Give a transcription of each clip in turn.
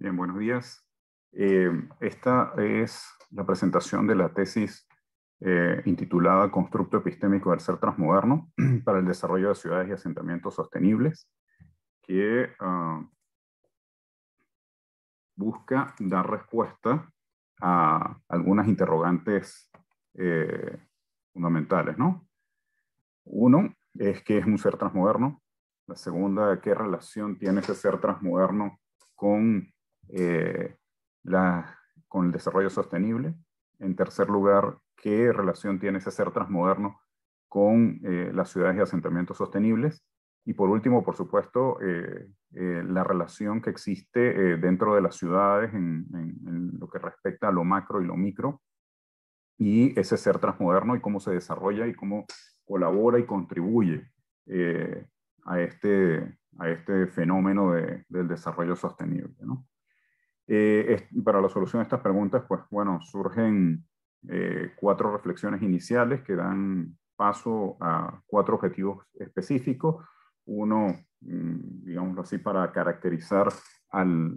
Bien, buenos días. Eh, esta es la presentación de la tesis eh, intitulada Constructo epistémico del ser transmoderno para el desarrollo de ciudades y asentamientos sostenibles, que ah, busca dar respuesta a algunas interrogantes eh, fundamentales. Uno es qué es un ser transmoderno. La segunda, qué relación tiene ese ser transmoderno con eh, con el desarrollo sostenible. En tercer lugar, ¿qué relación tiene ese ser transmoderno con eh, las ciudades y asentamientos sostenibles? Y por último, por supuesto, eh, la relación que existe dentro de las ciudades en, lo que respecta a lo macro y lo micro, y ese ser transmoderno y cómo se desarrolla y cómo colabora y contribuye a, este, a este fenómeno del desarrollo sostenible. Eh, para la solución de estas preguntas, pues bueno, surgen eh, cuatro reflexiones iniciales que dan paso a cuatro objetivos específicos. Uno, mm, digámoslo así, para caracterizar al,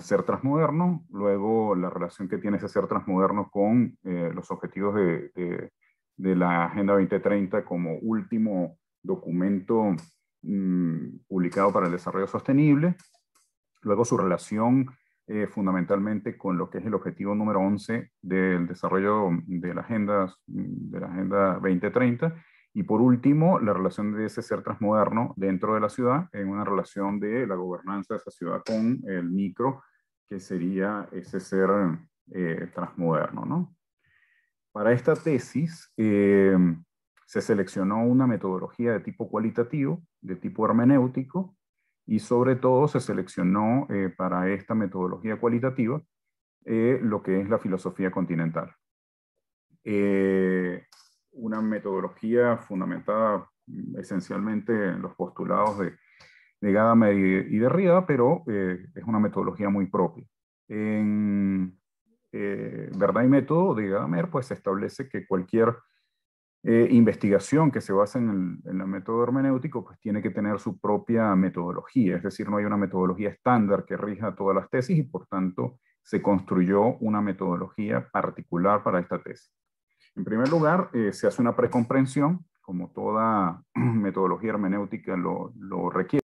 ser transmoderno, luego la relación que tiene ese ser transmoderno con eh, los objetivos de, la Agenda 2030 como último documento mm, publicado para el desarrollo sostenible, luego su relación eh, fundamentalmente con lo que es el objetivo número 11 del desarrollo de la Agenda, mm, de la agenda 2030. Y por último, la relación de ese ser transmoderno dentro de la ciudad en una relación de la gobernanza de esa ciudad con el micro, que sería ese ser eh, transmoderno. Para esta tesis eh, se seleccionó una metodología de tipo cualitativo, de tipo hermenéutico, y sobre todo se seleccionó eh, para esta metodología cualitativa eh, lo que es la filosofía continental. Eh, una metodología fundamentada mm, esencialmente en los postulados de, Gadamer y, y de Rida, pero es una metodología muy propia. En Verdad y Método de Gadamer, pues se establece que cualquier eh, investigación que se basa en el, método hermenéutico, pues tiene que tener su propia metodología, es decir, no hay una metodología estándar que rija todas las tesis y por tanto se construyó una metodología particular para esta tesis. En primer lugar, eh, se hace una precomprensión, como toda metodología hermenéutica lo requiere.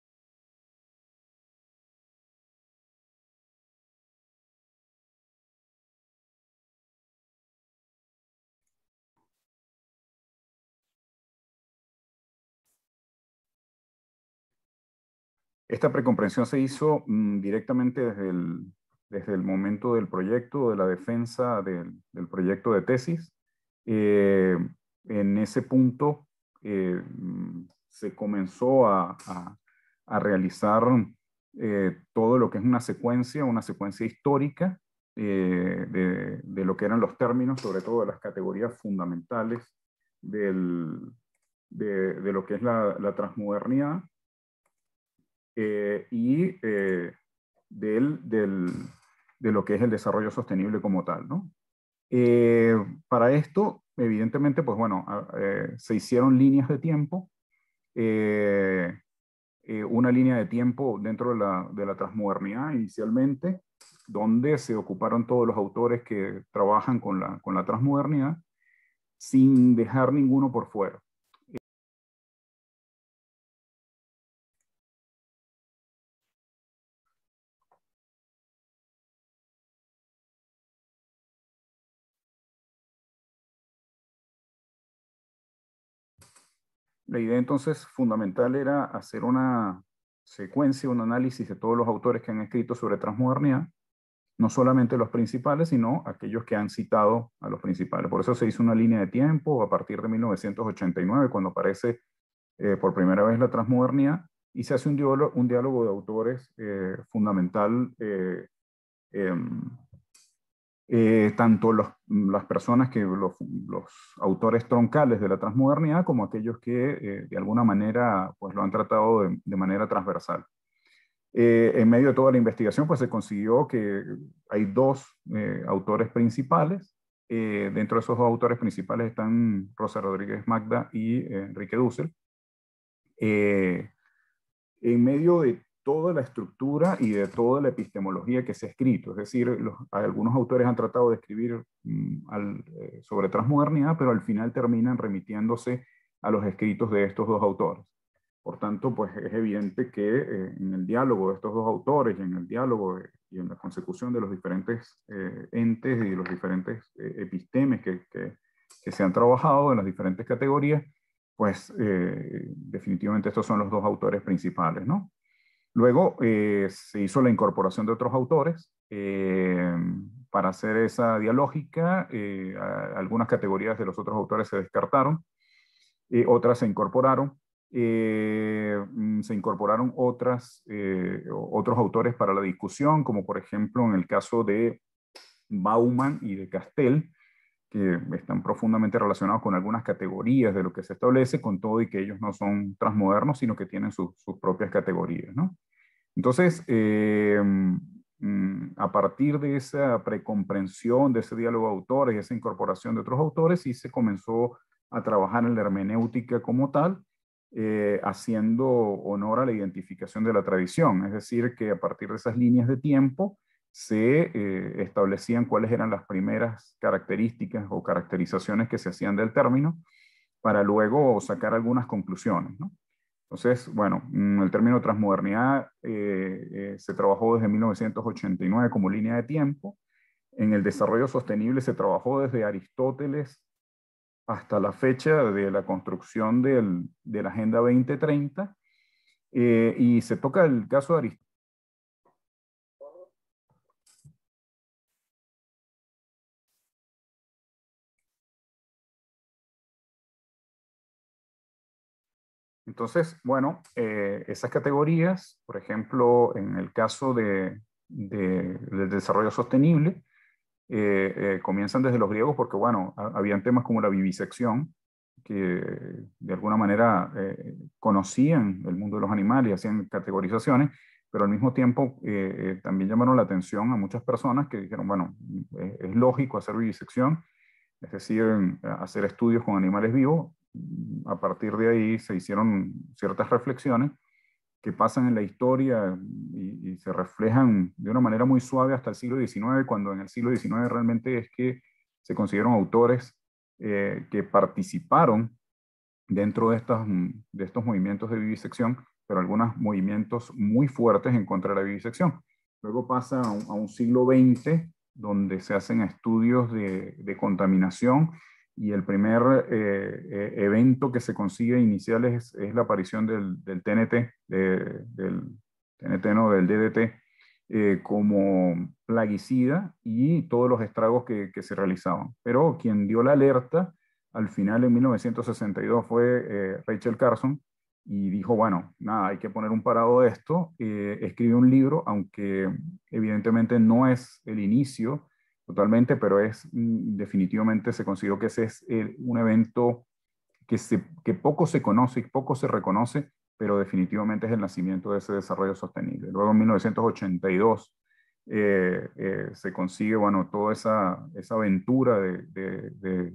Esta precomprensión se hizo mm, directamente desde el, desde el momento del proyecto, de la defensa del, proyecto de tesis. Eh, en ese punto eh, mm, se comenzó a, realizar eh, todo lo que es una secuencia, una secuencia histórica de, lo que eran los términos, sobre todo de las categorías fundamentales de, lo que es la, la transmodernidad eh, y eh, del, de lo que es el desarrollo sostenible como tal. Eh, para esto, evidentemente, pues bueno, se hicieron líneas de tiempo. una línea de tiempo dentro de la, de la transmodernidad inicialmente, donde se ocuparon todos los autores que trabajan con la, con la transmodernidad, sin dejar ninguno por fuera. La idea entonces fundamental era hacer una secuencia, un análisis de todos los autores que han escrito sobre transmodernidad, no solamente los principales, sino aquellos que han citado a los principales. Por eso se hizo una línea de tiempo a partir de 1989, cuando aparece eh, por primera vez la transmodernidad, y se hace un diálogo, un diálogo de autores eh, fundamental eh, em, eh, tanto los, las personas que los, autores troncales de la transmodernidad como aquellos que eh, de alguna manera pues lo han tratado de, manera transversal. Eh, en medio de toda la investigación pues se consiguió que hay dos autores principales. dentro de esos dos autores principales están Rosa Rodríguez Magda y Enrique Dussel. en medio de toda la estructura y de toda la epistemología que se ha escrito. Es decir, algunos autores han tratado de escribir mm, eh, sobre transmodernidad, pero al final terminan remitiéndose a los escritos de estos dos autores. Por tanto, pues es evidente que eh, en el diálogo de estos dos autores y en el diálogo y en la consecución de los diferentes eh, entes y de los diferentes epistemes que, se han trabajado en las diferentes categorías, pues definitivamente estos son los dos autores principales, ¿no? Luego eh, se hizo la incorporación de otros autores eh, para hacer esa dialógica. Eh, algunas categorías de los otros autores se descartaron, otras se incorporaron. Mm, se incorporaron otras, otros autores para la discusión, como por ejemplo en el caso de Bauman y de Castell, que están profundamente relacionados con algunas categorías de lo que se establece, con todo y que ellos no son transmodernos, sino que tienen sus propias categorías. Entonces, eh, mm, a partir de esa precomprensión, de ese diálogo de autores, de esa incorporación de otros autores, y se comenzó a trabajar en la hermenéutica como tal, eh, haciendo honor a la identificación de la tradición, es decir, que a partir de esas líneas de tiempo, se eh, establecían cuáles eran las primeras características o caracterizaciones que se hacían del término para luego sacar algunas conclusiones. Entonces, bueno, mm, el término transmodernidad eh, eh, se trabajó desde 1989 como línea de tiempo. En el desarrollo sostenible se trabajó desde Aristóteles hasta la fecha de la construcción de la Agenda 2030. y se toca el caso de Aristóteles Entonces, bueno, eh, esas categorías, por ejemplo, en el caso de, del desarrollo sostenible, eh, eh, comienzan desde los griegos porque, bueno, habían temas como la vivisección, que de alguna manera conocían el mundo de los animales y hacían categorizaciones, pero al mismo tiempo también llamaron la atención a muchas personas que dijeron, bueno, es lógico hacer vivisección, es decir, hacer estudios con animales vivos, Mm, a partir de ahí se hicieron ciertas reflexiones que pasan en la historia y, se reflejan de una manera muy suave hasta el siglo XIX, cuando en el siglo XIX realmente es que se consideraron autores eh, que participaron dentro de, mm, de estos movimientos de vivisección, pero algunos movimientos muy fuertes en contra de la vivisección. Luego pasa a un, siglo XX, donde se hacen estudios de contaminación y el primer eh, e-, evento que se consigue inicial es, la aparición del, TNT, del TNT del DDT, eh, como plaguicida y todos los estragos que, se realizaban. Pero quien dio la alerta al final en 1962 fue eh, Rachel Carson y dijo, bueno, nada, hay que poner un parado de esto, escribe un libro, aunque evidentemente no es el inicio totalmente, pero es mm, definitivamente se consideró que ese es eh, un evento que, poco se conoce y poco se reconoce, pero definitivamente es el nacimiento de ese desarrollo sostenible. Luego en 1982 eh, eh, se consigue, bueno, toda esa, aventura de,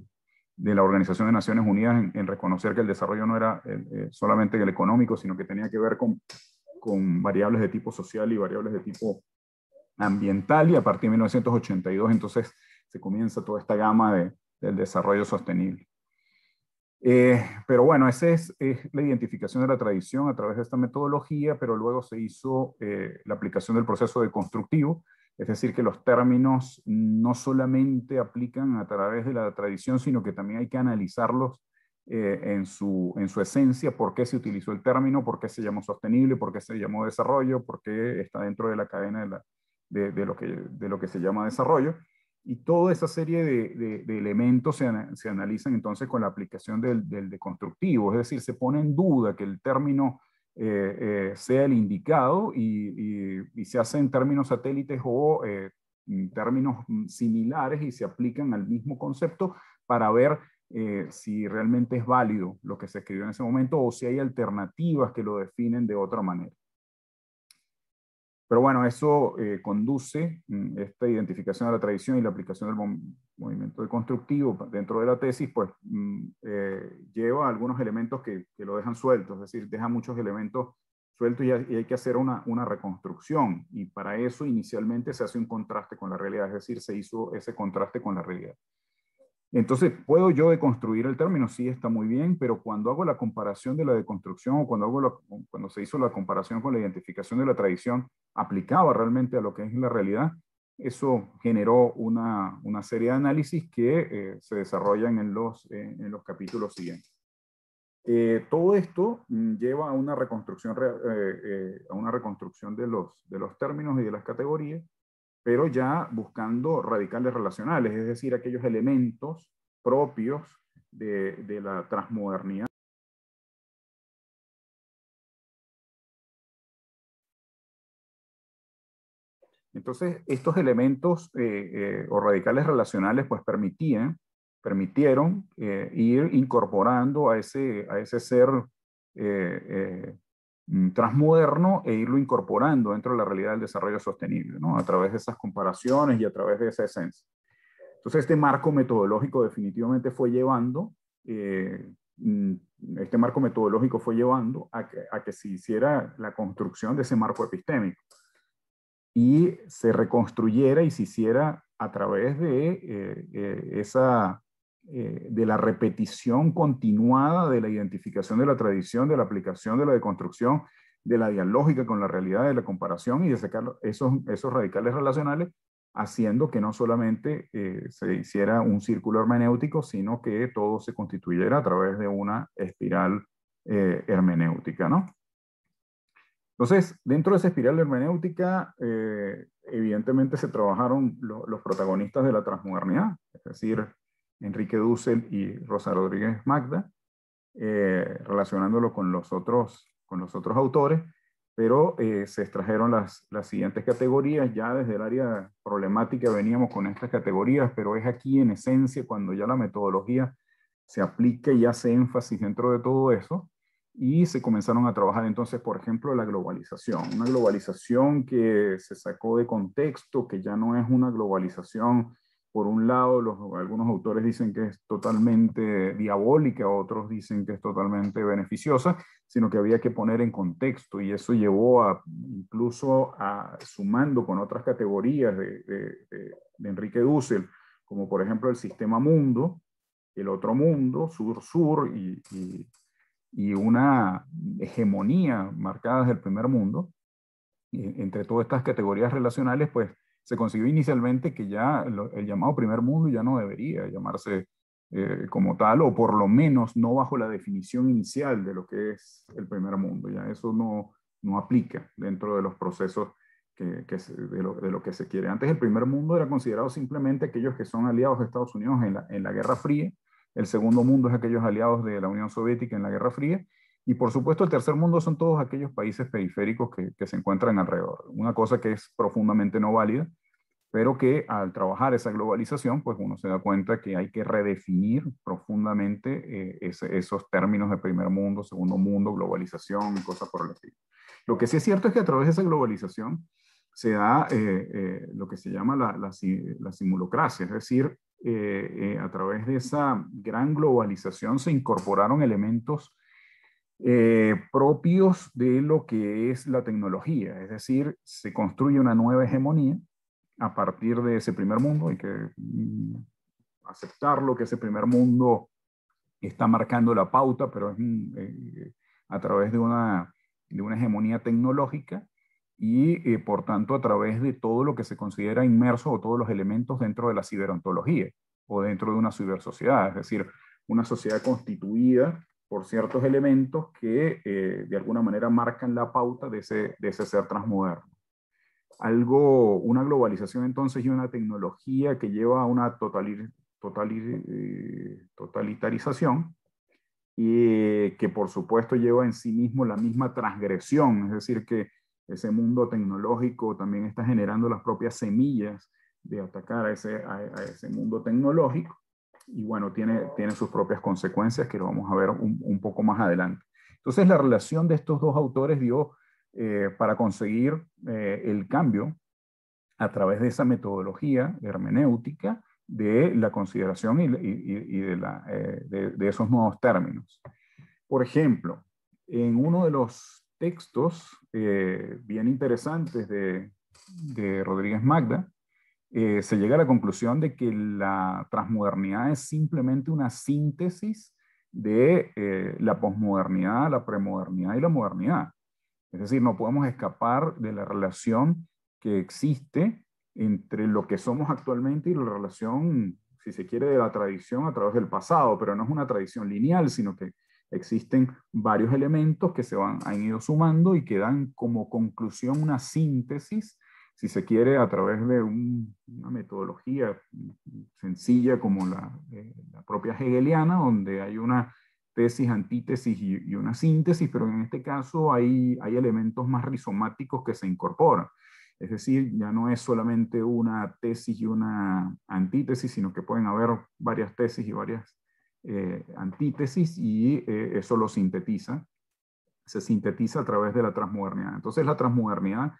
la Organización de Naciones Unidas en, reconocer que el desarrollo no era solamente el económico, sino que tenía que ver con, con variables de tipo social y variables de tipo ambiental y a partir de 1982 entonces se comienza toda esta gama de, del desarrollo sostenible. Eh, pero bueno, esa es, la identificación de la tradición a través de esta metodología, pero luego se hizo eh, la aplicación del proceso de constructivo, es decir, que los términos no solamente aplican a través de la tradición, sino que también hay que analizarlos eh, en, su, en su esencia, por qué se utilizó el término, por qué se llamó sostenible, por qué se llamó desarrollo, por qué está dentro de la cadena de la, de, lo, que, de lo que se llama desarrollo. Y toda esa serie de, elementos se, analizan entonces con la aplicación del, del, deconstructivo, es decir, se pone en duda que el término eh, eh, sea el indicado y, se hacen términos satélites o eh, términos similares y se aplican al mismo concepto para ver si realmente es válido lo que se escribió en ese momento o si hay alternativas que lo definen de otra manera. Pero bueno, eso eh, conduce mm, esta identificación de la tradición y la aplicación del movimiento constructivo dentro de la tesis, pues mm, eh, lleva algunos elementos que, lo dejan suelto, es decir, deja muchos elementos sueltos y, hay que hacer una reconstrucción. Y para eso inicialmente se hace un contraste con la realidad, es decir, se hizo ese contraste con la realidad. Entonces, ¿puedo yo deconstruir el término? Sí, está muy bien, pero cuando hago la comparación de la deconstrucción o cuando, cuando se hizo la comparación con la identificación de la tradición aplicada realmente a lo que es la realidad, eso generó una, serie de análisis que eh, se desarrollan en los, eh, capítulos siguientes. Eh, todo esto mm, lleva a una reconstrucción, a una reconstrucción de los términos y de las categorías pero ya buscando radicales relacionales, es decir, aquellos elementos propios de, la transmodernidad. Entonces, estos elementos eh, eh, o radicales relacionales pues permitían, permitieron eh, ir incorporando a ese, a ese ser Mm, transmoderno e irlo incorporando dentro de la realidad del desarrollo sostenible, ¿no? a través de esas comparaciones y a través de esa esencia. Entonces, este marco metodológico definitivamente fue llevando, eh, mm, este marco metodológico fue llevando a que, se hiciera la construcción de ese marco epistémico y se reconstruyera y se hiciera a través de eh, eh, esa eh, de la repetición continuada de la identificación de la tradición, de la aplicación, de la deconstrucción, de la dialógica con la realidad, de la comparación y de sacar esos, esos radicales relacionales, haciendo que no solamente eh, se hiciera un círculo hermenéutico, sino que todo se constituyera a través de una espiral eh, hermenéutica, ¿no? Entonces, dentro de esa espiral hermenéutica, evidentemente se trabajaron los protagonistas de la transmodernidad, es decir, Enrique Dussel y Rosa Rodríguez Magda, eh, relacionándolo con los otros, con los otros autores, pero eh, se extrajeron las, las siguientes categorías, ya desde el área problemática veníamos con estas categorías, pero es aquí en esencia cuando ya la metodología se aplica y hace énfasis dentro de todo eso, y se comenzaron a trabajar entonces, por ejemplo, la globalización, una globalización que se sacó de contexto, que ya no es una globalización por un lado, algunos autores dicen que es totalmente diabólica, otros dicen que es totalmente beneficiosa, sino que había que poner en contexto y eso llevó a incluso a sumando con otras categorías de, Enrique Dussel, como por ejemplo el sistema mundo, el otro mundo, sur-sur y, y, una hegemonía marcada del primer mundo, entre todas estas categorías relacionales, pues se consiguió inicialmente que ya el, llamado primer mundo ya no debería llamarse eh, como tal, o por lo menos no bajo la definición inicial de lo que es el primer mundo. Ya eso no, no aplica dentro de los procesos que, de, lo, que se quiere. Antes el primer mundo era considerado simplemente aquellos que son aliados de Estados Unidos en en la Guerra Fría, el segundo mundo es aquellos aliados de la Unión Soviética en la Guerra Fría, y por supuesto, el tercer mundo son todos aquellos países periféricos que, se encuentran alrededor. Una cosa que es profundamente no válida, pero que al trabajar esa globalización, pues uno se da cuenta que hay que redefinir profundamente eh, esos términos de primer mundo, segundo mundo, globalización y cosas por el estilo. Lo que sí es cierto es que a través de esa globalización se da eh, eh, lo que se llama la, la, la simulocracia, es decir, a través de esa gran globalización se incorporaron elementos eh, propios de lo que es la tecnología. Es decir, se construye una nueva hegemonía a partir de ese primer mundo. Hay que mm, aceptarlo, que ese primer mundo está marcando la pauta, pero es mm, eh, a través de una, hegemonía tecnológica y eh, por tanto a través de todo lo que se considera inmerso o todos los elementos dentro de la ciberontología o dentro de una cibersociedad, es decir, una sociedad constituida por ciertos elementos que eh, de alguna manera marcan la pauta de ese, de ese ser transmoderno. Algo, una globalización entonces y una tecnología que lleva a una eh, totalitarización y eh, que por supuesto lleva en sí mismo la misma transgresión, es decir, que ese mundo tecnológico también está generando las propias semillas de atacar a ese, a ese mundo tecnológico y bueno, tiene, tiene sus propias consecuencias que lo vamos a ver un, poco más adelante. Entonces, la relación de estos dos autores dio eh, para conseguir eh, el cambio a través de esa metodología hermenéutica de la consideración y, de, la, eh, esos nuevos términos. Por ejemplo, en uno de los textos bien interesantes de Rodríguez Magda, eh, se llega a la conclusión de que la transmodernidad es simplemente una síntesis de eh, la posmodernidad, la premodernidad y la modernidad. Es decir, no podemos escapar de la relación que existe entre lo que somos actualmente y la relación, si se quiere, de la tradición a través del pasado, pero no es una tradición lineal, sino que existen varios elementos que se van, han ido sumando y que dan como conclusión una síntesis si se quiere, a través de una metodología sencilla como eh, la, propia hegeliana, donde hay una tesis, antítesis y, una síntesis, pero en este caso hay, hay elementos más rizomáticos que se incorporan. Es decir, ya no es solamente una tesis y una antítesis, sino que pueden haber varias tesis y varias eh, antítesis y eh, eso lo sintetiza. Se sintetiza a través de la transmodernidad. Entonces la transmodernidad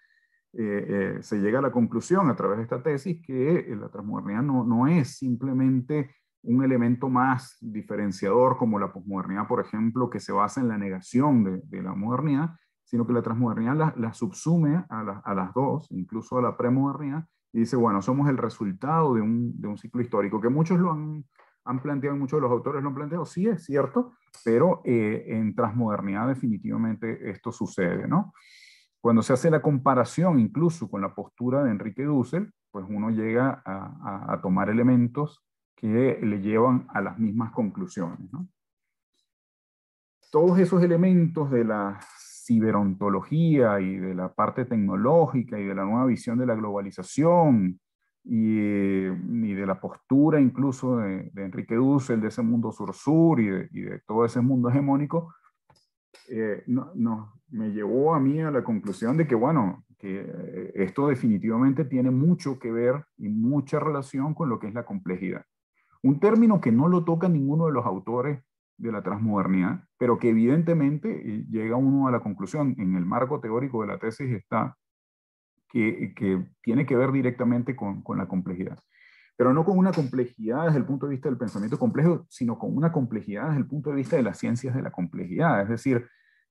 eh, eh, se llega a la conclusión a través de esta tesis que eh, la transmodernidad no, es simplemente un elemento más diferenciador como la posmodernidad, por ejemplo, que se basa en la negación de, la modernidad, sino que la transmodernidad la, subsume a, las dos, incluso a la premodernidad, y dice, bueno, somos el resultado de un, ciclo histórico, que muchos lo han, planteado muchos de los autores lo han planteado, sí es cierto, pero en transmodernidad definitivamente esto sucede, ¿no? Cuando se hace la comparación incluso con la postura de Enrique Dussel, pues uno llega a, tomar elementos que le llevan a las mismas conclusiones. Todos esos elementos de la ciberontología y de la parte tecnológica y de la nueva visión de la globalización y, de la postura incluso de, Enrique Dussel, de ese mundo sur-sur y, y de todo ese mundo hegemónico, eh, no, me llevó a mí a la conclusión de que, bueno, que eh, esto definitivamente tiene mucho que ver y mucha relación con lo que es la complejidad. Un término que no lo toca ninguno de los autores de la transmodernidad, pero que evidentemente eh, llega uno a la conclusión, en el marco teórico de la tesis está, que, tiene que ver directamente con, con la complejidad. Pero no con una complejidad desde el punto de vista del pensamiento complejo, sino con una complejidad desde el punto de vista de las ciencias de la complejidad. Es decir,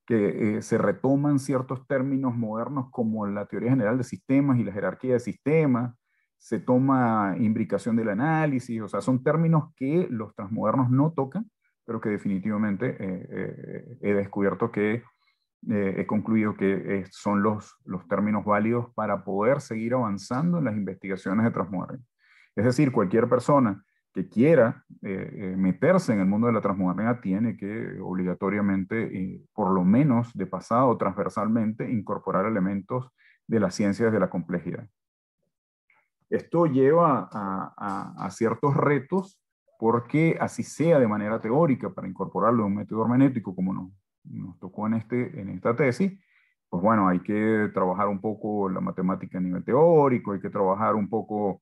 que eh, se retoman ciertos términos modernos como la teoría general de sistemas y la jerarquía de sistemas, se toma imbricación del análisis, o sea, son términos que los transmodernos no tocan, pero que definitivamente eh, eh, he descubierto que he concluido que son los, los términos válidos para poder seguir avanzando en las investigaciones de transmodernos, Es decir, cualquier persona que quiera eh, eh, meterse en el mundo de la transmoneda tiene que obligatoriamente, eh, por lo menos de pasado, transversalmente, incorporar elementos de las ciencias de la complejidad. Esto lleva a, ciertos retos porque así sea de manera teórica para incorporarlo a un método hermenético, como nos, tocó en, este, en esta tesis, pues bueno, hay que trabajar un poco la matemática a nivel teórico, hay que trabajar un poco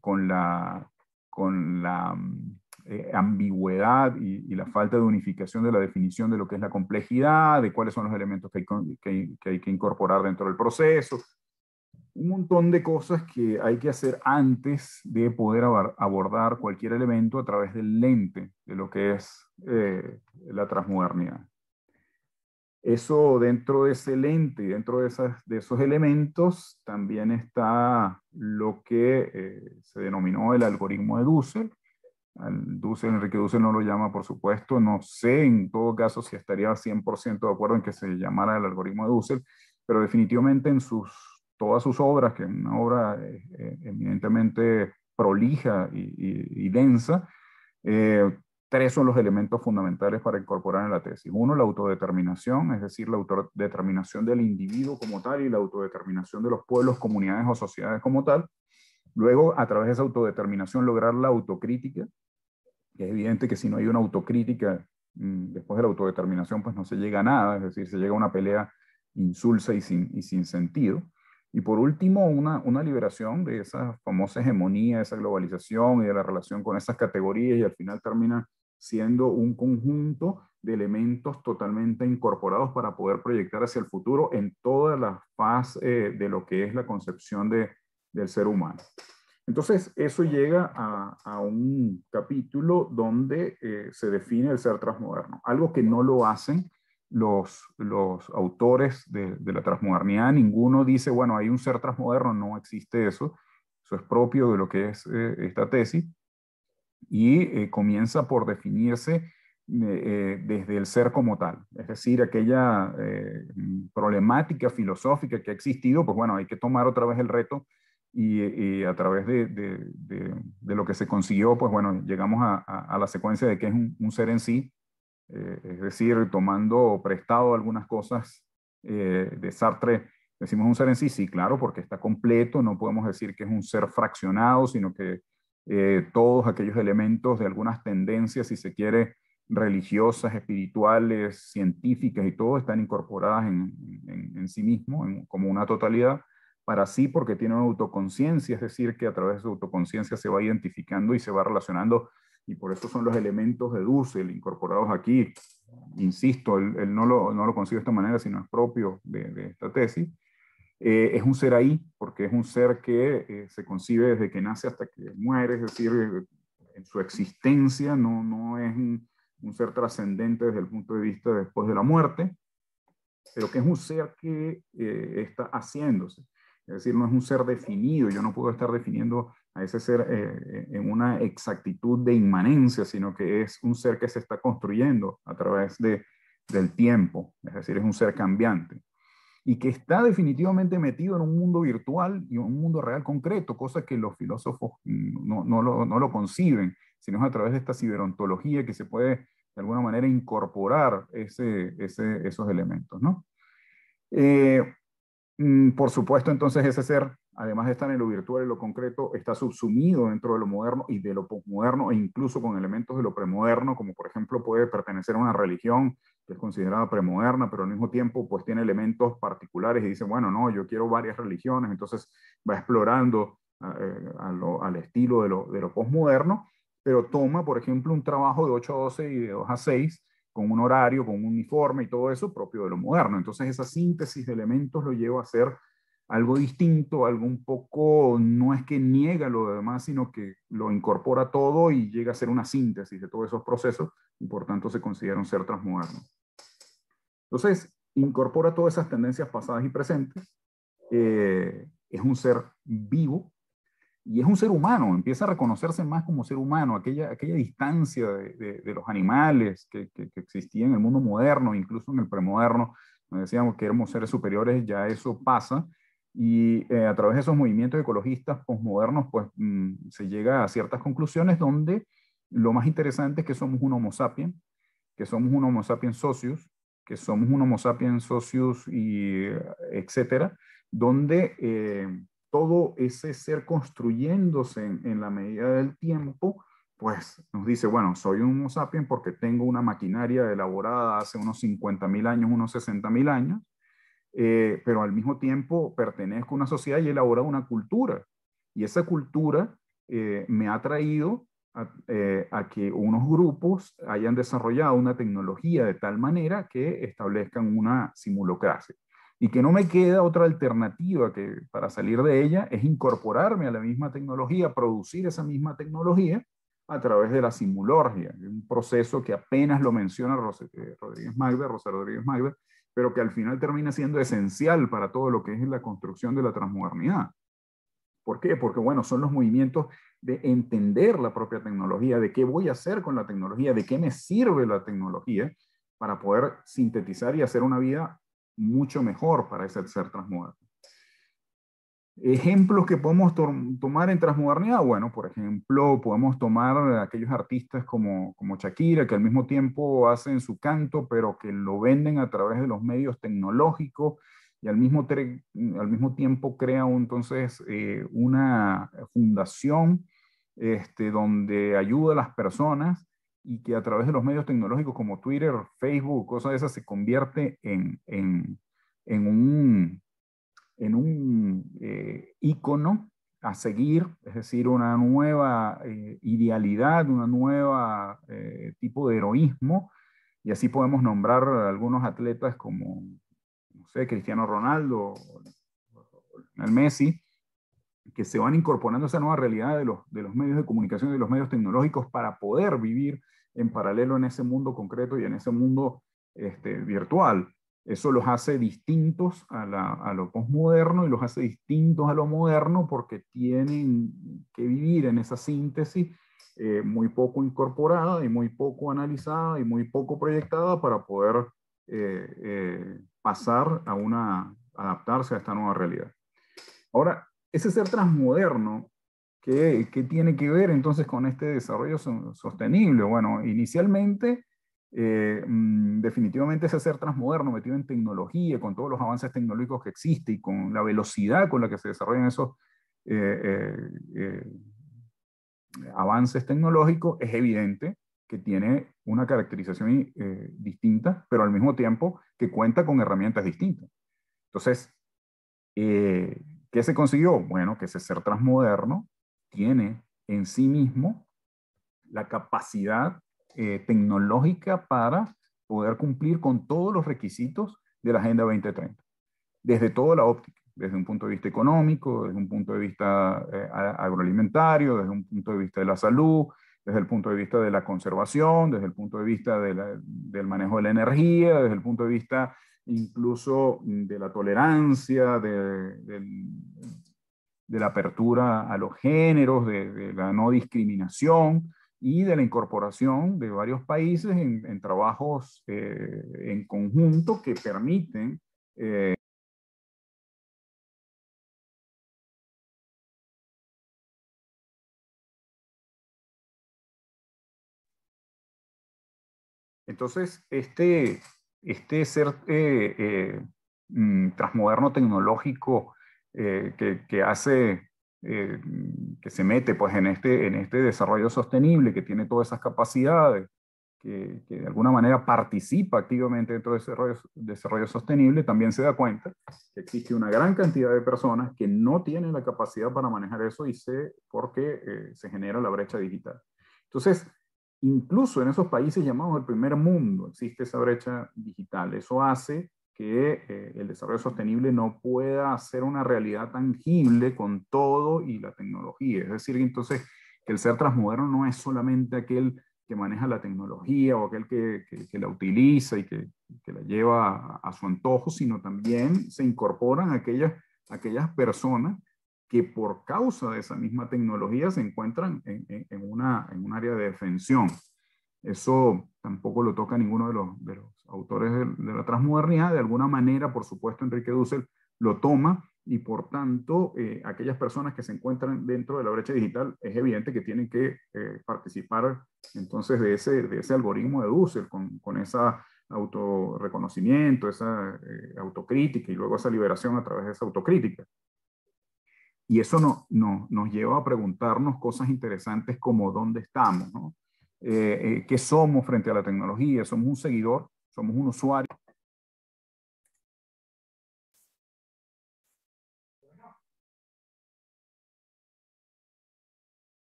con, la, con la mm, eh, ambigüedad y, la falta de unificación de la definición de lo que es la complejidad, de cuáles son los elementos que hay, que, incorporar dentro del proceso. Un montón de cosas que hay que hacer antes de poder abordar cualquier elemento a través del lente de lo que es eh, la transmodernidad. Eso dentro de ese lente y dentro de, esos elementos también está lo que eh, se denominó el algoritmo de Dussel. Al Enrique Dussel no lo llama, por supuesto, no sé en todo caso si estaría 100% de acuerdo en que se llamara el algoritmo de Dussel, pero definitivamente en sus, todas sus obras, que es una obra eh, eh, eminentemente prolija y, densa, tres son los elementos fundamentales para incorporar en la tesis. Uno, la autodeterminación, es decir, la autodeterminación del individuo como tal y la autodeterminación de los pueblos, comunidades o sociedades como tal. Luego, a través de esa autodeterminación, lograr la autocrítica. es evidente que si no hay una autocrítica mm, después de la autodeterminación, pues no se llega a nada, es decir, se llega a una pelea insulsa y sin, sin sentido. Y por último, una, una, liberación de esa famosa hegemonía, de esa globalización y de la relación con esas categorías y al final termina siendo un conjunto de elementos totalmente incorporados para poder proyectar hacia el futuro en toda la fase eh, de lo que es la concepción del ser humano. Entonces, eso llega a, un capítulo donde eh, se define el ser transmoderno, algo que no lo hacen los, autores de, la transmodernidad. Ninguno dice, bueno, hay un ser transmoderno, no existe eso. Eso es propio de lo que es eh, esta tesis y eh, comienza por definirse eh, desde el ser como tal. Es decir, aquella eh, problemática filosófica que ha existido, pues bueno, hay que tomar otra vez el reto y, a través de, lo que se consiguió, pues bueno, llegamos a, la secuencia de que es un, un ser en sí, es decir, tomando prestado algunas cosas de Sartre. Decimos un ser en sí, sí, claro, porque está completo, no podemos decir que es un ser fraccionado, sino que eh, todos aquellos elementos de algunas tendencias, si se quiere, religiosas, espirituales, científicas y todo, están incorporadas en, sí mismo, como una totalidad, para sí porque tiene una autoconciencia, es decir, que a través de su autoconciencia se va identificando y se va relacionando, y por eso son los elementos de Dussel incorporados aquí. Insisto, él, no, lo, no lo consigue de esta manera, sino es propio de esta tesis. Eh, es un ser ahí, porque es un ser que eh, se concibe desde que nace hasta que muere, es decir, en su existencia no, es un, ser trascendente desde el punto de vista después de la muerte, pero que es un ser que eh, está haciéndose. Es decir, no es un ser definido, yo no puedo estar definiendo a ese ser en una exactitud de inmanencia, sino que es un ser que se está construyendo a través de, del tiempo, es decir, es un ser cambiante y que está definitivamente metido en un mundo virtual y un mundo real concreto, cosa que los filósofos no, lo, conciben, sino es a través de esta ciberontología que se puede de alguna manera incorporar ese, esos elementos. Eh, mm, por supuesto, entonces ese ser además de estar en lo virtual y lo concreto, está subsumido dentro de lo moderno y de lo posmoderno e incluso con elementos de lo premoderno, como por ejemplo puede pertenecer a una religión que es considerada premoderna, pero al mismo tiempo pues tiene elementos particulares y dice, bueno, no, yo quiero varias religiones, entonces va explorando ah, eh, al estilo de lo, de lo posmoderno, pero toma, por ejemplo, un trabajo de 8 a 12 y de 2 a 6, con un horario, con un uniforme y todo eso propio de lo moderno. Entonces esa síntesis de elementos lo lleva a ser algo distinto, algo un poco, no es que niega lo demás, sino que lo incorpora todo y llega a ser una síntesis de todos esos procesos y por tanto se considera un ser transmoderno. Entonces, incorpora todas esas tendencias pasadas y presentes, eh, es un ser vivo y es un ser humano, empieza a reconocerse más como ser humano, aquella, aquella distancia de, los animales que, existía en el mundo moderno, incluso en el premoderno, donde decíamos que éramos seres superiores, ya eso pasa y eh, a través de esos movimientos ecologistas posmodernos, pues mm, se llega a ciertas conclusiones donde lo más interesante es que somos un Homo sapiens, que somos un Homo sapiens socius, que somos un Homo sapiens socius, y etcétera, donde eh, todo ese ser construyéndose en, en, la medida del tiempo, pues nos dice, bueno, soy un Homo sapiens porque tengo una maquinaria elaborada hace unos 50.000 años, unos 60.000 años, eh, pero al mismo tiempo pertenezco a una sociedad y he una cultura. Y esa cultura eh, me ha traído eh, a, que unos grupos hayan desarrollado una tecnología de tal manera que establezcan una simulocracia. Y que no me queda otra alternativa que para salir de ella es incorporarme a la misma tecnología, producir esa misma tecnología a través de la simulorgia, un proceso que apenas lo menciona Rodríguez Magda, Rosa Rodríguez Magda, pero que al final termina siendo esencial para todo lo que es la construcción de la transmodernidad. ¿Por qué? Porque, bueno, son los movimientos de entender la propia tecnología, de qué voy a hacer con la tecnología, de qué me sirve la tecnología para poder sintetizar y hacer una vida mucho mejor para ese ser transmoderno. Ejemplos que podemos tomar en transmodernidad, bueno, por ejemplo, podemos tomar aquellos artistas como, como Shakira, que al mismo tiempo hacen su canto, pero que lo venden a través de los medios tecnológicos y al mismo, al mismo tiempo crea entonces eh, una fundación este, donde ayuda a las personas y que a través de los medios tecnológicos como Twitter, Facebook, cosas de esas, se convierte en, en, en un en un icono eh, ícono a seguir, es decir, una nueva eh, idealidad, una nueva eh, tipo de heroísmo. Y así podemos nombrar a algunos atletas como, no sé, Cristiano Ronaldo, el Messi, que se van incorporando a esa nueva realidad de los, de los medios de comunicación, y de los medios tecnológicos, para poder vivir en paralelo en ese mundo concreto y en ese mundo este, virtual. Eso los hace distintos a, lo posmoderno y los hace distintos a lo moderno porque tienen que vivir en esa síntesis eh, muy poco incorporada y muy poco analizada y muy poco proyectada para poder eh, eh, pasar a una, adaptarse a esta nueva realidad. Ahora, ese ser transmoderno, qué tiene que ver entonces con este desarrollo sostenible? Bueno, inicialmente eh, mm, definitivamente ese ser transmoderno metido en tecnología, con todos los avances tecnológicos que existen y con la velocidad con la que se desarrollan esos eh, eh, avances tecnológicos, es evidente que tiene una caracterización distinta, pero al mismo tiempo que cuenta con herramientas distintas. Entonces, ¿qué se consiguió? Bueno, que ese ser transmoderno tiene en sí mismo la capacidad eh, tecnológica para poder cumplir con todos los requisitos de la Agenda 2030, desde toda la óptica, desde un punto de vista económico, desde un punto de vista eh, agroalimentario, desde un punto de vista de la salud, desde el punto de vista de la conservación, desde el punto de vista del manejo de la energía, desde el punto de vista incluso de la tolerancia, de, la apertura a los géneros, de la no discriminación y de la incorporación de varios países en, trabajos eh, en conjunto que permiten eh, Entonces, este, este ser eh, mm, transmoderno tecnológico que, que hace eh, que se mete pues, en, este, en este desarrollo sostenible, que tiene todas esas capacidades, que, de alguna manera participa activamente dentro de desarrollo, desarrollo, sostenible, también se da cuenta que existe una gran cantidad de personas que no tienen la capacidad para manejar eso y sé por qué eh, se genera la brecha digital. Entonces, incluso en esos países llamados el primer mundo existe esa brecha digital. Eso hace que eh, el desarrollo sostenible no pueda ser una realidad tangible con todo y la tecnología. Es decir, entonces, que el ser transmoderno no es solamente aquel que maneja la tecnología o aquel que, la utiliza y que, la lleva a, su antojo, sino también se incorporan aquellas, aquellas personas que por causa de esa misma tecnología se encuentran en, una, en un área de defensión. Eso tampoco lo toca ninguno de los, autores de, la transmodernidad. De alguna manera, por supuesto, Enrique Dussel lo toma y por tanto, eh, aquellas personas que se encuentran dentro de la brecha digital, es evidente que tienen que eh, participar entonces de ese, ese algoritmo de Dussel, con, con ese autorreconocimiento, esa eh, autocrítica y luego esa liberación a través de esa autocrítica. Y eso no, nos lleva a preguntarnos cosas interesantes como dónde estamos, ¿no? Eh, eh, qué somos frente a la tecnología, somos un seguidor, somos un usuario.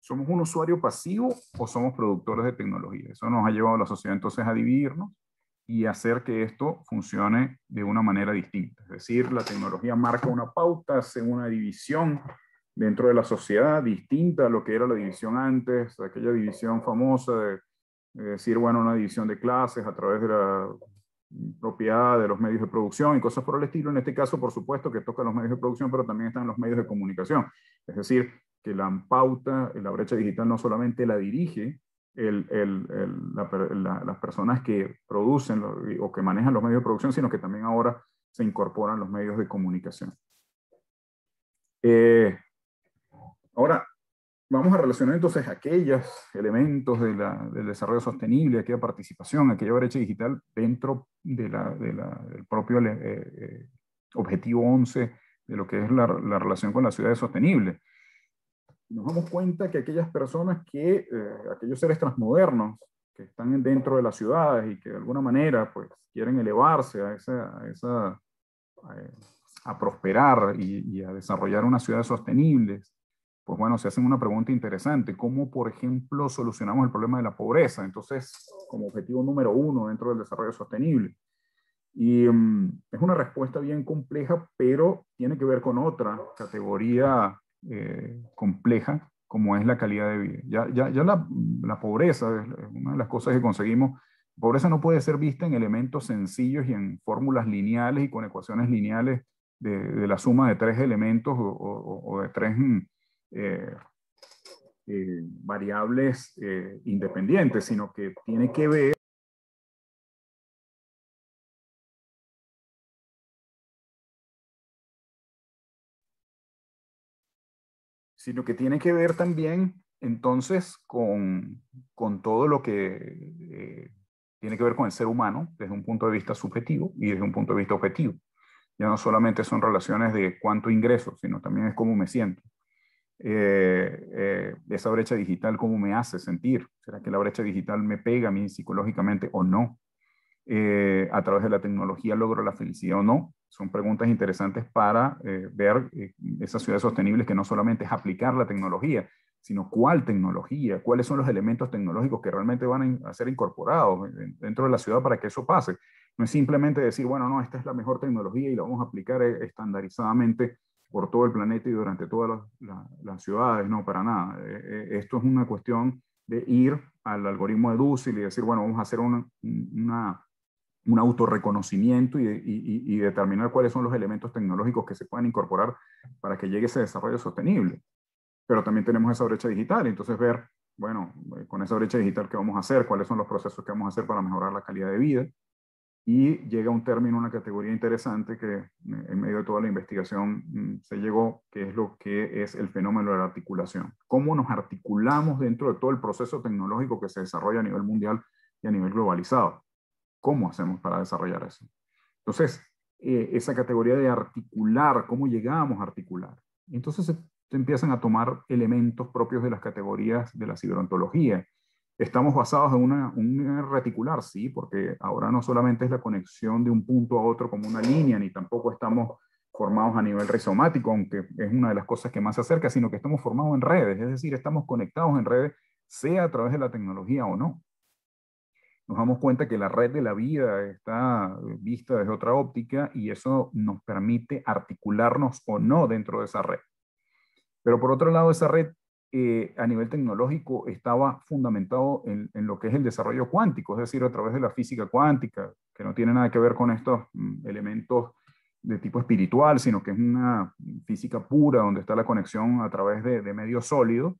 ¿Somos un usuario pasivo o somos productores de tecnología? Eso nos ha llevado a la sociedad entonces a dividirnos y hacer que esto funcione de una manera distinta. Es decir, la tecnología marca una pauta, hace una división dentro de la sociedad, distinta a lo que era la división antes, aquella división famosa de, decir, bueno, una división de clases a través de la propiedad de los medios de producción y cosas por el estilo. En este caso, por supuesto, que toca los medios de producción, pero también están los medios de comunicación. Es decir, que la pauta, la brecha digital no solamente la dirige las personas que producen o que manejan los medios de producción, sino que también ahora se incorporan los medios de comunicación. Eh, Ahora, vamos a relacionar entonces aquellos elementos del desarrollo sostenible, aquella participación, aquella brecha digital dentro del propio eh, eh, objetivo 11 de lo que es la, relación con la ciudad sostenible. Nos damos cuenta que aquellas personas que, eh, aquellos seres transmodernos que están dentro de las ciudades y que de alguna manera pues quieren elevarse a esa, a, prosperar y, y a desarrollar unas ciudades sostenibles, pues bueno, se hacen una pregunta interesante. ¿Cómo, por ejemplo, solucionamos el problema de la pobreza? Entonces, como objetivo número uno dentro del desarrollo sostenible. Y mm, es una respuesta bien compleja, pero tiene que ver con otra categoría eh, compleja, como es la calidad de vida. Ya, ya, la, pobreza es una de las cosas que conseguimos. pobreza no puede ser vista en elementos sencillos y en fórmulas lineales y con ecuaciones lineales de, la suma de tres elementos o de tres mm, eh, eh, variables eh, independientes, sino que tiene que ver sino que tiene que ver también entonces con, con todo lo que tiene que ver con el ser humano desde un punto de vista subjetivo y desde un punto de vista objetivo. Ya no solamente son relaciones de cuánto ingreso, sino también es cómo me siento, eh, eh, esa brecha digital, cómo me hace sentir. ¿Será que la brecha digital me pega a mí psicológicamente o no? Eh, a través de la tecnología logro la felicidad o no? Son preguntas interesantes para ver esas ciudades sostenibles que no solamente es aplicar la tecnología, sino cuál tecnología, cuáles son los elementos tecnológicos que realmente van a, ser incorporados dentro de la ciudad para que eso pase. No es simplemente decir, bueno, no, esta es la mejor tecnología y la vamos a aplicar estandarizadamente por todo el planeta y durante todas las, ciudades, no, para nada. Eh, eh, esto es una cuestión de ir al algoritmo de Ducil y decir, bueno, vamos a hacer un autorreconocimiento y, y, y, determinar cuáles son los elementos tecnológicos que se puedan incorporar para que llegue ese desarrollo sostenible. Pero también tenemos esa brecha digital, entonces ver, bueno, eh, con esa brecha digital qué vamos a hacer, cuáles son los procesos que vamos a hacer para mejorar la calidad de vida y llega un término, una categoría interesante que eh, en medio de toda la investigación mm, se llegó, que es lo que es el fenómeno de la articulación. Cómo nos articulamos dentro de todo el proceso tecnológico que se desarrolla a nivel mundial y a nivel globalizado. ¿Cómo hacemos para desarrollar eso? Entonces, eh, esa categoría de articular, cómo llegamos a articular. Entonces se empiezan a tomar elementos propios de las categorías de la ciberontología, Estamos basados en una, un reticular, sí, porque ahora no solamente es la conexión de un punto a otro como una línea, ni tampoco estamos formados a nivel rizomático, aunque es una de las cosas que más se acerca, sino que estamos formados en redes, es decir, estamos conectados en redes, sea a través de la tecnología o no. Nos damos cuenta que la red de la vida está vista desde otra óptica y eso nos permite articularnos o no dentro de esa red. Pero por otro lado, esa red eh, a nivel tecnológico estaba fundamentado en, lo que es el desarrollo cuántico, es decir, a través de la física cuántica, que no tiene nada que ver con estos mm, elementos de tipo espiritual, sino que es una física pura donde está la conexión a través de, medios sólidos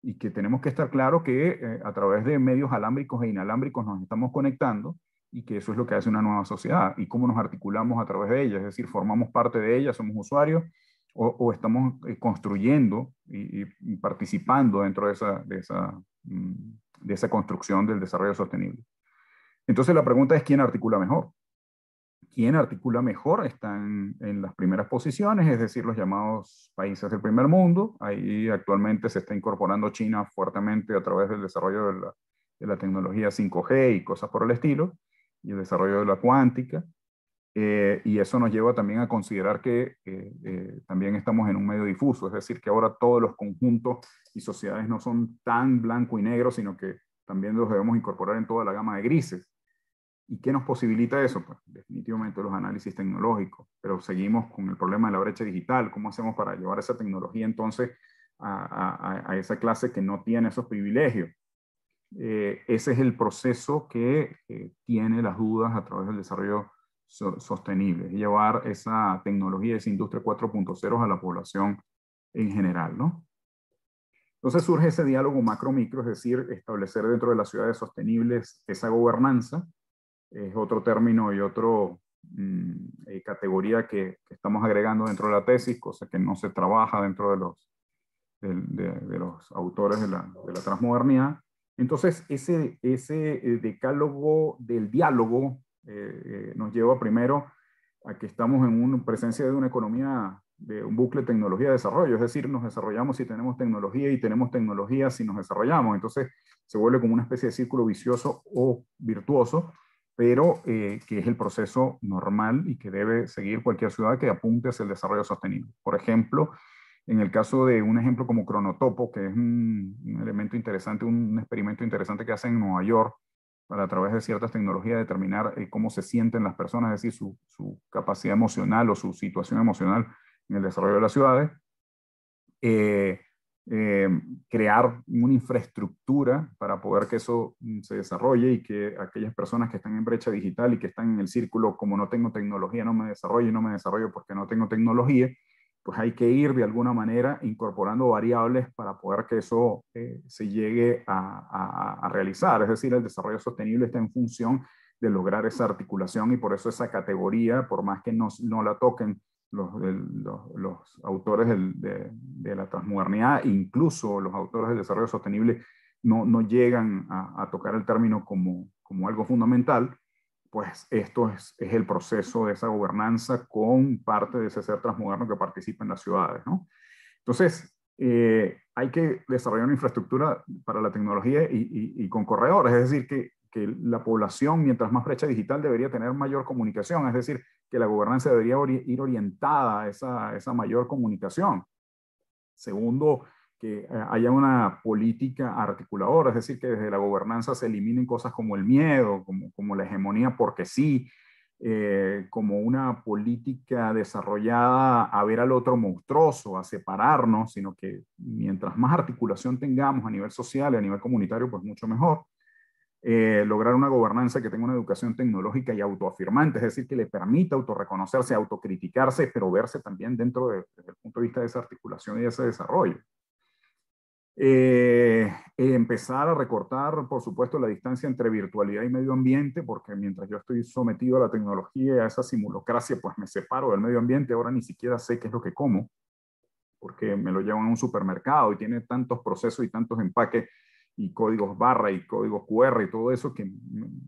y que tenemos que estar claros que eh, a través de medios alámbricos e inalámbricos nos estamos conectando y que eso es lo que hace una nueva sociedad y cómo nos articulamos a través de ella, es decir, formamos parte de ella, somos usuarios o, estamos eh, construyendo y, participando dentro mm, de esa, construcción del desarrollo sostenible. Entonces la pregunta es quién articula mejor. Quién articula mejor están en las primeras posiciones, es decir, los llamados países del primer mundo. Ahí actualmente se está incorporando China fuertemente a través del desarrollo de la tecnología 5G y cosas por el estilo, y el desarrollo de la cuántica. Eh, y eso nos lleva también a considerar que eh, eh, también estamos en un medio difuso, es decir, que ahora todos los conjuntos y sociedades no son tan blanco y negro, sino que también los debemos incorporar en toda la gama de grises. ¿Y qué nos posibilita eso? Pues definitivamente los análisis tecnológicos, pero seguimos con el problema de la brecha digital, ¿cómo hacemos para llevar esa tecnología entonces a, a esa clase que no tiene esos privilegios? ese es el proceso que tiene las dudas a través del desarrollo sostenible sostenibles llevar esa tecnología, esa industria 4.0 a la población en general, ¿no? Entonces surge ese diálogo macro-micro, es decir, establecer dentro de las ciudades sostenibles esa gobernanza, es otro término y otra mm, eh, categoría que, estamos agregando dentro de la tesis, cosa que no se trabaja dentro de los, los autores de la, de transmodernidad. Entonces, ese, ese eh, decálogo del diálogo eh, eh, nos lleva primero a que estamos en una presencia de una economía de un bucle tecnología-desarrollo, es decir, nos desarrollamos si tenemos tecnología y tenemos tecnología si nos desarrollamos. Entonces se vuelve como una especie de círculo vicioso o virtuoso, pero eh, que es el proceso normal y que debe seguir cualquier ciudad que apunte hacia el desarrollo sostenible. Por ejemplo, en el caso de un ejemplo como Cronotopo, que es un, elemento interesante, un, un, experimento interesante que hacen en Nueva York, para a través de ciertas tecnologías determinar eh, cómo se sienten las personas, es decir, su, capacidad emocional o su situación emocional en el desarrollo de las ciudades. Eh, eh, crear una infraestructura para poder que eso mm, se desarrolle y que aquellas personas que están en brecha digital y que están en el círculo, como no tengo tecnología, no me desarrollo, no me desarrollo porque no tengo tecnología, pues hay que ir de alguna manera incorporando variables para poder que eso eh, se llegue a, realizar. Es decir, el desarrollo sostenible está en función de lograr esa articulación y por eso esa categoría, por más que no, la toquen los, autores de, la transmodernidad, incluso los autores del desarrollo sostenible, no, llegan a, tocar el término como algo fundamental, pues esto es, el proceso de esa gobernanza con parte de ese ser transmoderno que participa en las ciudades. Entonces, eh, hay que desarrollar una infraestructura para la tecnología y, con corredores, es decir, que, la población, mientras más brecha digital, debería tener mayor comunicación, es decir, que la gobernanza debería ir orientada a esa mayor comunicación. Segundo, que eh, haya una política articuladora, es decir, que desde la gobernanza se eliminen cosas como el miedo, como, la hegemonía porque sí, eh, como una política desarrollada a ver al otro monstruoso, a separarnos, sino que mientras más articulación tengamos a nivel social y a nivel comunitario, pues mucho mejor. Eh, lograr una gobernanza que tenga una educación tecnológica y autoafirmante, es decir, que le permita autorreconocerse, autocriticarse, pero verse también dentro del punto de vista de esa articulación y ese desarrollo. Eh, empezar a recortar, por supuesto, la distancia entre virtualidad y medio ambiente, porque mientras yo estoy sometido a la tecnología, a esa simulocracia, pues me separo del medio ambiente, ahora ni siquiera sé qué es lo que como, porque me lo llevan a un supermercado y tiene tantos procesos y tantos empaques y códigos barra y códigos QR y todo eso que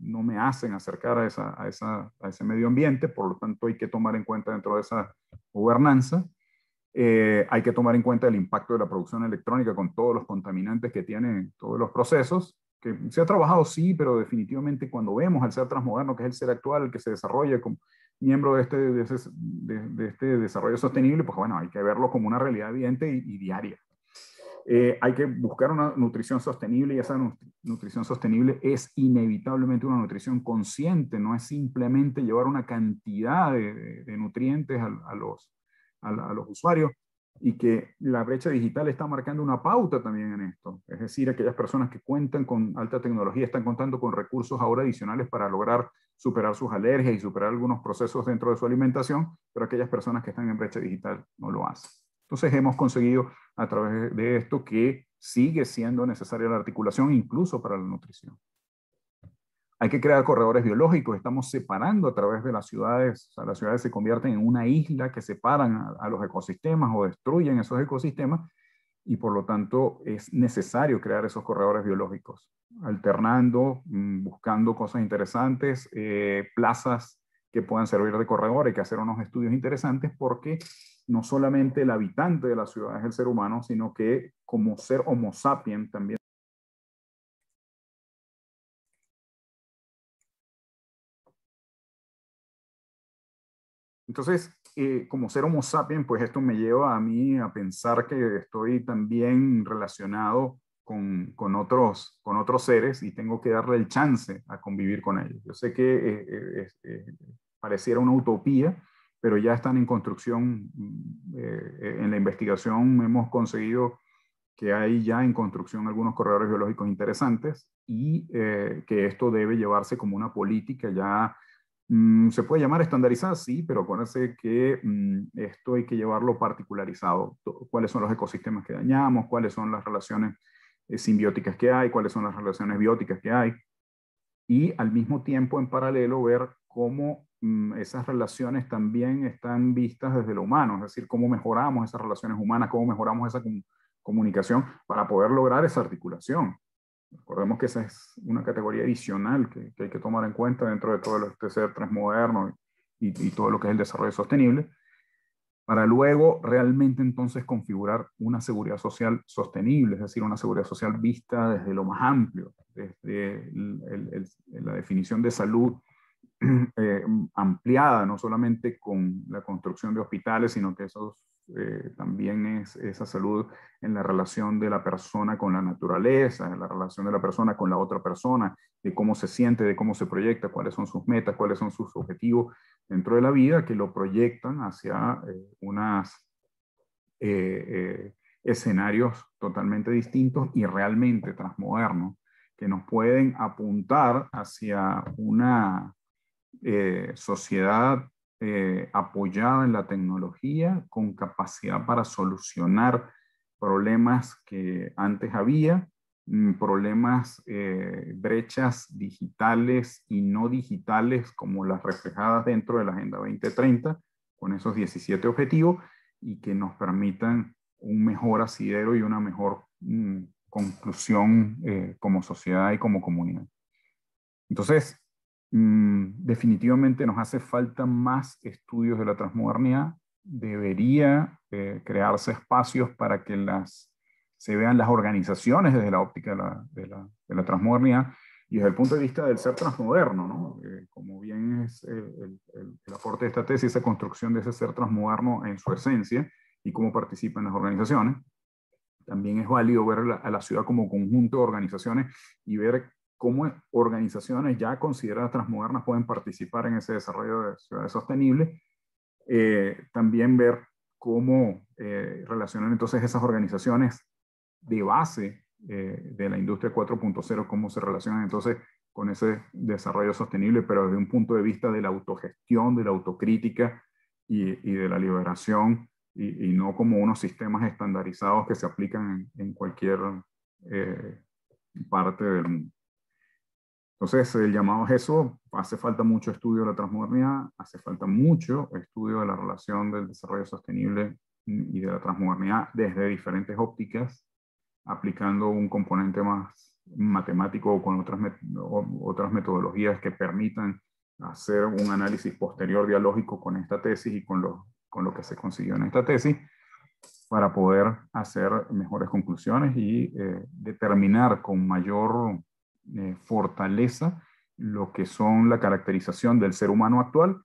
no me hacen acercar a ese medio ambiente, por lo tanto hay que tomar en cuenta dentro de esa gobernanza. Eh, hay que tomar en cuenta el impacto de la producción electrónica con todos los contaminantes que tienen todos los procesos, que se ha trabajado sí, pero definitivamente cuando vemos al ser transmoderno, que es el ser actual, que se desarrolla como miembro este, de este, desarrollo sostenible, pues bueno, hay que verlo como una realidad evidente y, diaria. Eh, hay que buscar una nutrición sostenible y esa nutrición sostenible es inevitablemente una nutrición consciente, no es simplemente llevar una cantidad de, nutrientes a los a, los usuarios y que la brecha digital está marcando una pauta también en esto. Es decir, aquellas personas que cuentan con alta tecnología están contando con recursos ahora adicionales para lograr superar sus alergias y superar algunos procesos dentro de su alimentación, pero aquellas personas que están en brecha digital no lo hacen. Entonces hemos conseguido a través de esto que sigue siendo necesaria la articulación incluso para la nutrición. Hay que crear corredores biológicos, estamos separando a través de las ciudades, o las ciudades se convierten en una isla que separan a, los ecosistemas o destruyen esos ecosistemas y por lo tanto es necesario crear esos corredores biológicos, alternando, mm, buscando cosas interesantes, eh, plazas que puedan servir de corredor, y que hacer unos estudios interesantes porque no solamente el habitante de la ciudad es el ser humano, sino que como ser homo sapiens también Entonces, eh, como ser homo sapiens, pues esto me lleva a mí a pensar que estoy también relacionado con, con, otros, con otros seres y tengo que darle el chance a convivir con ellos. Yo sé que eh, eh, pareciera una utopía, pero ya están en construcción. Mm, en la investigación hemos conseguido que hay ya en construcción algunos corredores biológicos interesantes y que esto debe llevarse como una política ya Mm, ¿Se puede llamar estandarizada? Sí, pero acuérdense que mm, esto hay que llevarlo particularizado. ¿Cuáles son los ecosistemas que dañamos? ¿Cuáles son las relaciones eh, simbióticas que hay? ¿Cuáles son las relaciones bióticas que hay? Y al mismo tiempo, en paralelo, ver cómo mm, esas relaciones también están vistas desde lo humano, es decir, cómo mejoramos esas relaciones humanas, cómo mejoramos esa comunicación para poder lograr esa articulación. Recordemos que esa es una categoría adicional que, hay que tomar en cuenta dentro de todo el este ser transmoderno y, todo lo que es el desarrollo sostenible, para luego realmente entonces configurar una seguridad social sostenible, es decir, una seguridad social vista desde lo más amplio, desde la definición de salud eh, ampliada, no solamente con la construcción de hospitales, sino que esos eh, también es esa salud en la relación de la persona con la naturaleza, en la relación de la persona con la otra persona, de cómo se siente, de cómo se proyecta, cuáles son sus metas, cuáles son sus objetivos dentro de la vida que lo proyectan hacia eh, unos eh, eh, escenarios totalmente distintos y realmente transmodernos que nos pueden apuntar hacia una sociedad eh, apoyada en la tecnología, con capacidad para solucionar problemas que antes había, mm, problemas, eh, brechas digitales y no digitales como las reflejadas dentro de la Agenda 2030, con esos 17 objetivos, y que nos permitan un mejor asidero y una mejor mm, conclusión eh, como sociedad y como comunidad. Entonces, Mm, definitivamente nos hace falta más estudios de la transmodernidad. Debería eh, crearse espacios para que las, se vean las organizaciones desde la óptica de la, transmodernidad y desde el punto de vista del ser transmoderno, eh, como bien es el, aporte de esta tesis, esa construcción de ese ser transmoderno en su esencia y cómo participan las organizaciones. También es válido ver a la ciudad como conjunto de organizaciones y ver cómo organizaciones ya consideradas transmodernas pueden participar en ese desarrollo de ciudades sostenibles. Eh, también ver cómo eh, relacionan entonces esas organizaciones de base eh, de la industria 4.0, cómo se relacionan entonces con ese desarrollo sostenible, pero desde un punto de vista de la autogestión, de la autocrítica y, de la liberación, y, no como unos sistemas estandarizados que se aplican en, en cualquier parte del mundo. Entonces, el llamado es eso, hace falta mucho estudio de la transmodernidad, hace falta mucho estudio de la relación del desarrollo sostenible y de la transmodernidad desde diferentes ópticas, aplicando un componente más matemático o con otras, otras metodologías que permitan hacer un análisis posterior dialógico con esta tesis y con lo, con lo que se consiguió en esta tesis para poder hacer mejores conclusiones y eh, determinar con mayor eh, fortaleza lo que son la caracterización del ser humano actual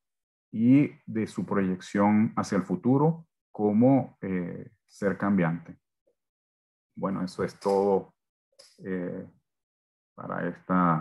y de su proyección hacia el futuro como eh, ser cambiante. Bueno, eso es todo eh, para esta...